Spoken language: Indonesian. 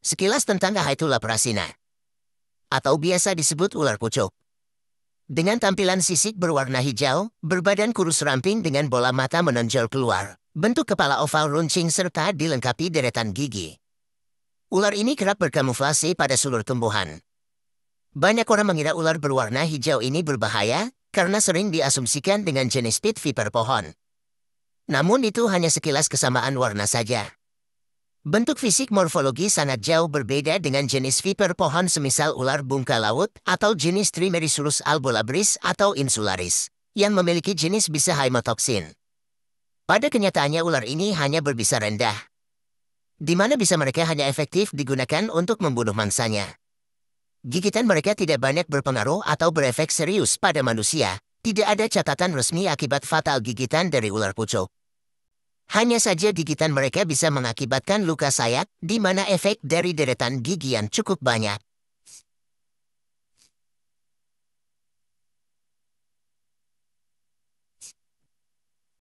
Sekilas tentang Haitula Prasina, atau biasa disebut ular pucuk. Dengan tampilan sisik berwarna hijau, berbadan kurus ramping dengan bola mata menonjol keluar, bentuk kepala oval runcing serta dilengkapi deretan gigi. Ular ini kerap berkamuflasi pada sulur tumbuhan. Banyak orang mengira ular berwarna hijau ini berbahaya karena sering diasumsikan dengan jenis pit viper pohon. Namun itu hanya sekilas kesamaan warna saja. Bentuk fisik morfologi sangat jauh berbeda dengan jenis viper pohon semisal ular bungka laut atau jenis Trimerisulus albolabris atau insularis, yang memiliki jenis bisa haimotoksin. Pada kenyataannya ular ini hanya berbisa rendah, di mana bisa mereka hanya efektif digunakan untuk membunuh mangsanya. Gigitan mereka tidak banyak berpengaruh atau berefek serius pada manusia, tidak ada catatan resmi akibat fatal gigitan dari ular pucuk. Hanya saja gigitan mereka bisa mengakibatkan luka sayat, di mana efek dari deretan gigi cukup banyak.